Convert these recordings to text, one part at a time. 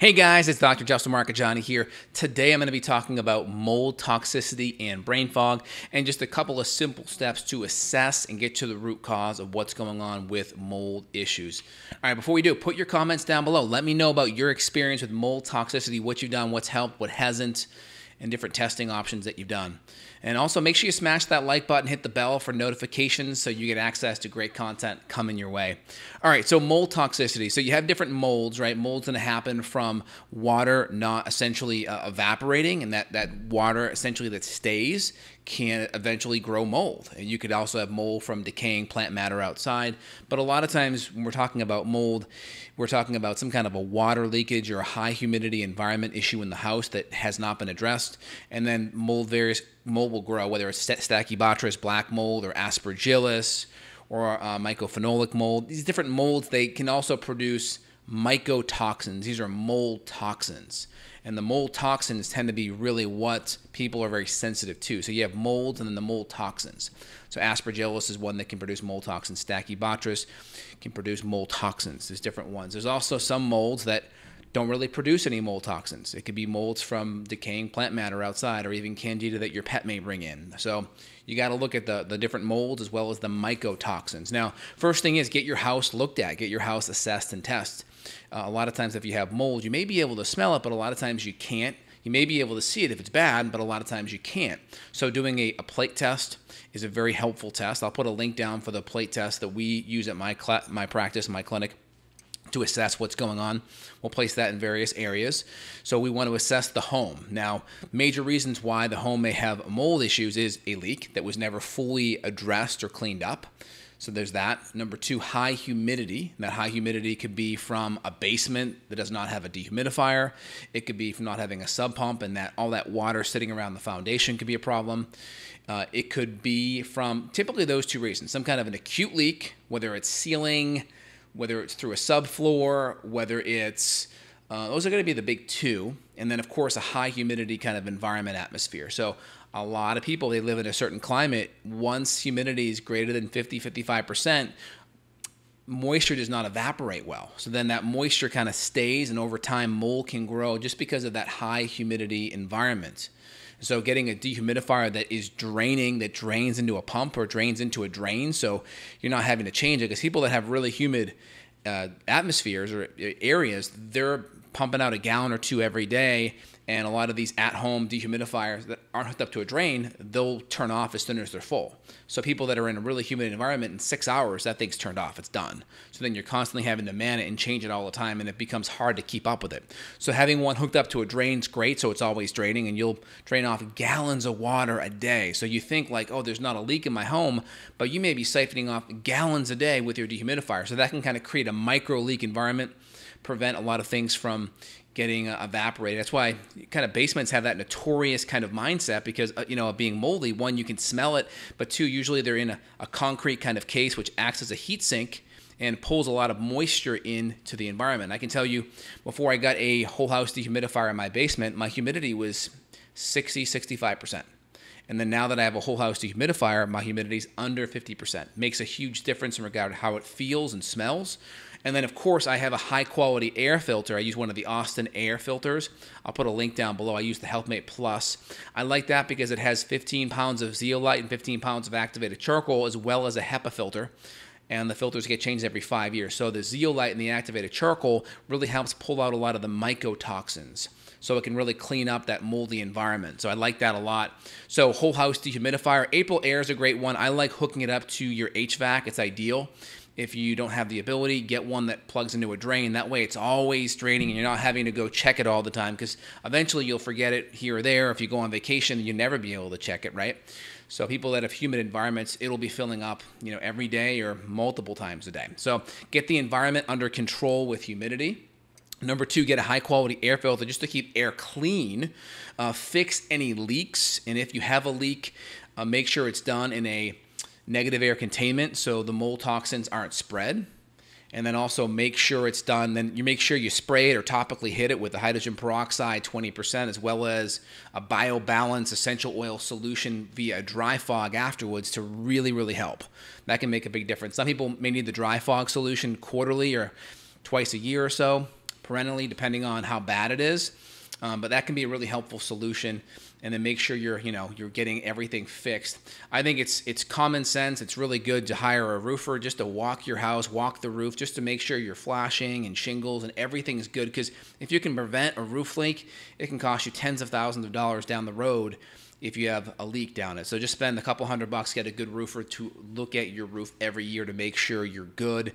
Hey guys, it's Dr. Justin Markajani here. Today I'm going to be talking about mold toxicity and brain fog and just a couple of simple steps to assess and get to the root cause of what's going on with mold issues. All right, before we do, put your comments down below. Let me know about your experience with mold toxicity, what you've done, what's helped, what hasn't and different testing options that you've done. And also make sure you smash that like button, hit the bell for notifications so you get access to great content coming your way. All right, so mold toxicity. So you have different molds, right? Molds going to happen from water not essentially uh, evaporating and that, that water essentially that stays can eventually grow mold. And you could also have mold from decaying plant matter outside. But a lot of times when we're talking about mold, we're talking about some kind of a water leakage or a high humidity environment issue in the house that has not been addressed. And then mold various mold will grow, whether it's Stachybotrys black mold or aspergillus or uh, mycophenolic mold. These different molds, they can also produce mycotoxins. These are mold toxins. And the mold toxins tend to be really what people are very sensitive to. So you have molds and then the mold toxins. So aspergillus is one that can produce mold toxins. Stachybotrys can produce mold toxins. There's different ones. There's also some molds that don't really produce any mold toxins. It could be molds from decaying plant matter outside or even candida that your pet may bring in. So you got to look at the, the different molds as well as the mycotoxins. Now, first thing is get your house looked at, get your house assessed and tested. Uh, a lot of times, if you have mold, you may be able to smell it, but a lot of times you can't. You may be able to see it if it's bad, but a lot of times you can't. So doing a, a, plate test is a very helpful test. I'll put a link down for the plate test that we use at my my practice, my clinic to assess what's going on. We'll place that in various areas. So we want to assess the home. Now, major reasons why the home may have mold issues is a leak that was never fully addressed or cleaned up. So there's that. Number two, high humidity. that high humidity could be from a basement that does not have a dehumidifier. It could be from not having a sub pump, and that all that water sitting around the foundation could be a problem. Uh, it could be from typically those two reasons: some kind of an acute leak, whether it's ceiling, whether it's through a subfloor, whether it's uh, those are going to be the big two, and then of course a high humidity kind of environment atmosphere. So a lot of people they live in a certain climate. Once humidity is greater than 50, 55 percent, moisture does not evaporate well. So then that moisture kind of stays, and over time mold can grow just because of that high humidity environment. So getting a dehumidifier that is draining, that drains into a pump or drains into a drain, so you're not having to change it. Because people that have really humid uh, atmospheres or areas, they're pumping out a gallon or two every day and a lot of these at-home dehumidifiers that aren't hooked up to a drain, they'll turn off as soon as they're full. So people that are in a really humid environment in six hours, that thing's turned off, it's done. So then you're constantly having to man it and change it all the time, and it becomes hard to keep up with it. So having one hooked up to a drain's great, so it's always draining, and you'll drain off gallons of water a day. So you think like, oh, there's not a leak in my home, but you may be siphoning off gallons a day with your dehumidifier. So that can kind of create a micro leak environment prevent a lot of things from getting uh, evaporated. That's why kind of basements have that notorious kind of mindset because, uh, you know, being moldy, one, you can smell it, but two, usually they're in a, a concrete kind of case which acts as a heat sink and pulls a lot of moisture into the environment. I can tell you before I got a whole house dehumidifier in my basement, my humidity was 60, 65%. And then now that I have a whole house dehumidifier, my humidity is under 50%. Makes a huge difference in regard to how it feels and smells. And then, of course, I have a high quality air filter. I use one of the Austin air filters. I'll put a link down below. I use the HealthMate Plus. I like that because it has 15 pounds of zeolite and 15 pounds of activated charcoal, as well as a HEPA filter and the filters get changed every five years. So the zeolite and the activated charcoal really helps pull out a lot of the mycotoxins. So it can really clean up that moldy environment. So I like that a lot. So whole house dehumidifier, April Air is a great one. I like hooking it up to your HVAC. It's ideal. If you don't have the ability, get one that plugs into a drain. That way it's always draining and you're not having to go check it all the time because eventually you'll forget it here or there. If you go on vacation, you'll never be able to check it, right? So people that have humid environments, it'll be filling up, you know, every day or multiple times a day. So get the environment under control with humidity. Number two, get a high quality air filter just to keep air clean. Uh, fix any leaks, and if you have a leak, uh, make sure it's done in a negative air containment so the mold toxins aren't spread. And then also make sure it's done. Then you make sure you spray it or topically hit it with the hydrogen peroxide 20%, as well as a biobalance essential oil solution via dry fog afterwards to really, really help. That can make a big difference. Some people may need the dry fog solution quarterly or twice a year or so, perennially, depending on how bad it is. Um, but that can be a really helpful solution. And then make sure you're, you know, you're getting everything fixed. I think it's it's common sense. It's really good to hire a roofer just to walk your house, walk the roof, just to make sure your flashing and shingles and everything is good. Because if you can prevent a roof leak, it can cost you tens of thousands of dollars down the road if you have a leak down it. So just spend a couple hundred bucks, get a good roofer to look at your roof every year to make sure you're good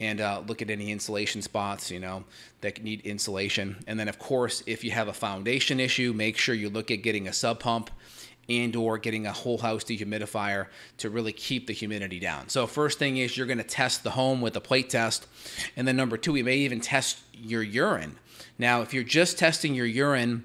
and uh, look at any insulation spots, you know, that need insulation. And then of course, if you have a foundation issue, make sure you look at getting a sub pump and or getting a whole house dehumidifier to really keep the humidity down. So first thing is you're going to test the home with a plate test. And then number 2, we may even test your urine. Now, if you're just testing your urine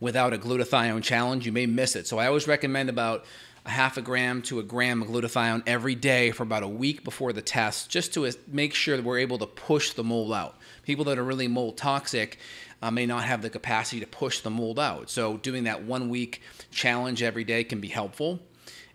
without a glutathione challenge, you may miss it. So I always recommend about a half a gram to a gram of glutathione every day for about a week before the test, just to make sure that we're able to push the mold out. People that are really mold toxic uh, may not have the capacity to push the mold out. So doing that one week challenge every day can be helpful.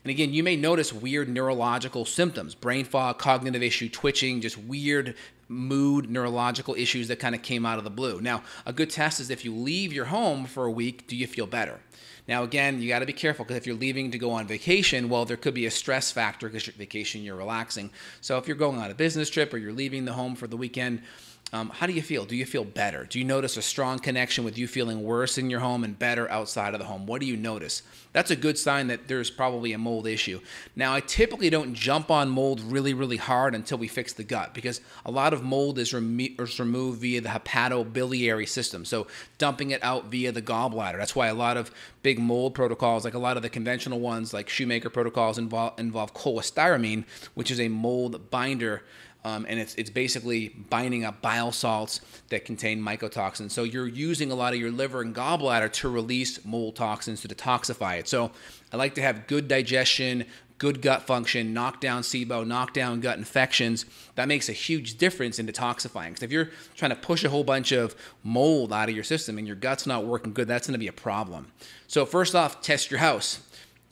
And again, you may notice weird neurological symptoms, brain fog, cognitive issue, twitching, just weird mood, neurological issues that kind of came out of the blue. Now, a good test is if you leave your home for a week, do you feel better? Now, again, you got to be careful because if you're leaving to go on vacation, well, there could be a stress factor because you're vacation, you're relaxing. So if you're going on a business trip or you're leaving the home for the weekend, um, how do you feel? Do you feel better? Do you notice a strong connection with you feeling worse in your home and better outside of the home? What do you notice? That's a good sign that there's probably a mold issue. Now, I typically don't jump on mold really, really hard until we fix the gut because a lot of mold is, rem is removed via the hepatobiliary system. So, dumping it out via the gallbladder. That's why a lot of big mold protocols, like a lot of the conventional ones, like Shoemaker protocols, involve, involve cholestyramine, which is a mold binder um, and it's, it's basically binding up bile salts that contain mycotoxins. So you're using a lot of your liver and gallbladder to release mold toxins to detoxify it. So I like to have good digestion, good gut function, knock down SIBO, knock down gut infections. That makes a huge difference in detoxifying. Because if you're trying to push a whole bunch of mold out of your system and your gut's not working good, that's going to be a problem. So, first off, test your house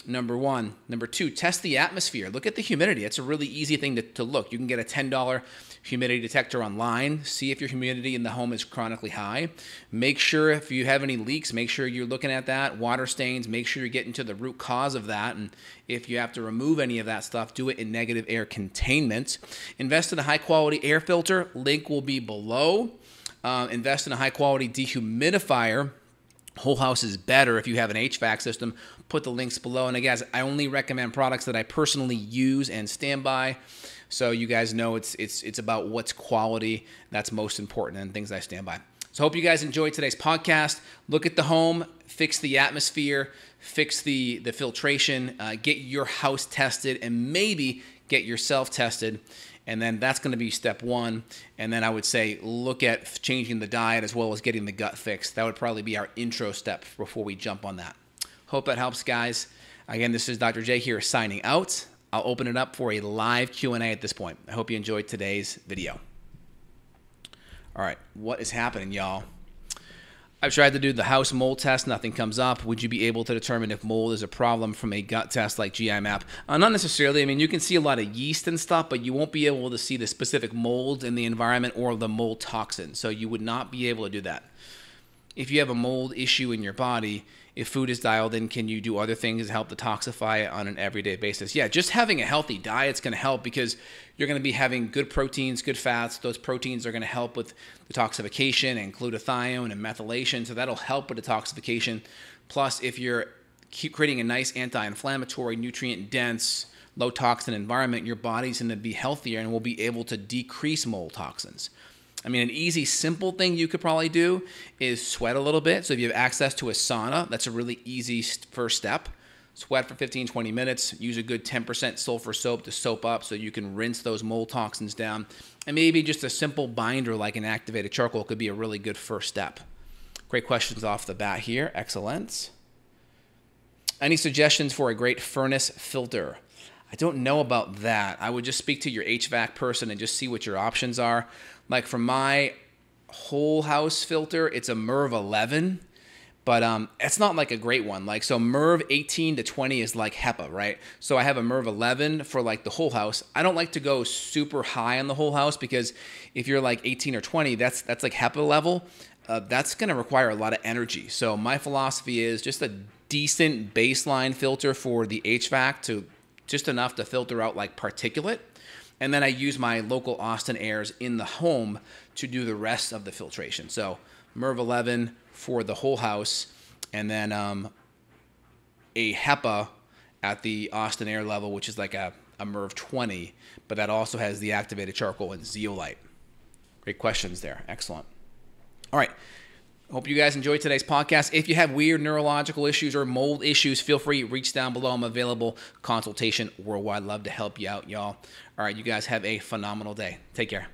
number one. Number two, test the atmosphere. Look at the humidity. It's a really easy thing to, to look. You can get a $10 humidity detector online. See if your humidity in the home is chronically high. Make sure if you have any leaks, make sure you're looking at that. Water stains, make sure you're getting to the root cause of that. And if you have to remove any of that stuff, do it in negative air containment. Invest in a high quality air filter. Link will be below. Uh, invest in a high quality dehumidifier whole house is better if you have an HVAC system put the links below. And again, I only recommend products that I personally use and stand by. So you guys know it's it's it's about what's quality that's most important and things I stand by. So hope you guys enjoyed today's podcast. Look at the home, fix the atmosphere, fix the the filtration, uh, get your house tested, and maybe get yourself tested. And then that's going to be step one. And then I would say look at changing the diet as well as getting the gut fixed. That would probably be our intro step before we jump on that. Hope that helps, guys. Again, this is Dr. J here signing out. I'll open it up for a live Q&A at this point. I hope you enjoyed today's video. All right, what is happening, y'all? I've tried to do the house mold test. Nothing comes up. Would you be able to determine if mold is a problem from a gut test like GI map? Uh, not necessarily. I mean, you can see a lot of yeast and stuff, but you won't be able to see the specific mold in the environment or the mold toxin. So you would not be able to do that if you have a mold issue in your body, if food is dialed in, can you do other things to help detoxify it on an everyday basis? Yeah, just having a healthy diet is going to help because you're going to be having good proteins, good fats. Those proteins are going to help with detoxification and glutathione and methylation. So that'll help with detoxification. Plus, if you're creating a nice anti inflammatory, nutrient dense, low toxin environment, your body's going to be healthier and will be able to decrease mold toxins. I mean, an easy, simple thing you could probably do is sweat a little bit. So if you have access to a sauna, that's a really easy first step. Sweat for 15, 20 minutes. Use a good 10% sulfur soap to soap up so you can rinse those mold toxins down. And maybe just a simple binder like an activated charcoal could be a really good first step. Great questions off the bat here. Excellent. Any suggestions for a great furnace filter? I don't know about that. I would just speak to your HVAC person and just see what your options are. Like for my whole house filter, it's a MERV 11, but um, it's not like a great one. Like so, MERV 18 to 20 is like HEPA, right? So I have a MERV 11 for like the whole house. I don't like to go super high on the whole house because if you're like 18 or 20, that's that's like HEPA level. Uh, that's going to require a lot of energy. So my philosophy is just a decent baseline filter for the HVAC to just enough to filter out like particulate. And then I use my local Austin Airs in the home to do the rest of the filtration. So MERV 11 for the whole house, and then um, a HEPA at the Austin Air level, which is like a, a MERV 20, but that also has the activated charcoal and zeolite. Great questions there. Excellent. All right. Hope you guys enjoyed today's podcast. If you have weird neurological issues or mold issues, feel free reach down below. I'm available. Consultation worldwide. Love to help you out, y'all. All right, you guys have a phenomenal day. Take care.